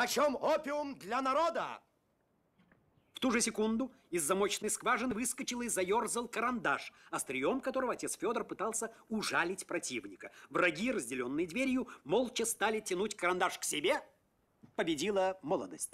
О чем опиум для народа? В ту же секунду из замочной скважины выскочил и заерзал карандаш, острием которого отец Федор пытался ужалить противника. Враги, разделенные дверью, молча стали тянуть карандаш к себе. Победила молодость.